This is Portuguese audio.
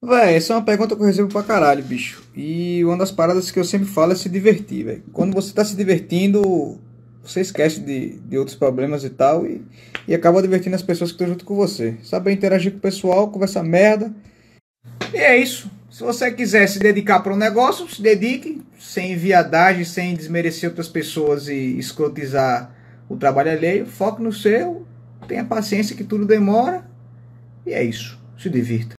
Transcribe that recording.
Véi, essa é uma pergunta que eu recebo pra caralho, bicho. E uma das paradas que eu sempre falo é se divertir, velho. Quando você tá se divertindo, você esquece de, de outros problemas e tal e, e acaba divertindo as pessoas que estão junto com você. Saber interagir com o pessoal, conversar merda. E é isso. Se você quiser se dedicar para um negócio, se dedique, sem viadagem, sem desmerecer outras pessoas e escrotizar o trabalho alheio. Foque no seu, tenha paciência que tudo demora. E é isso. Se divirta.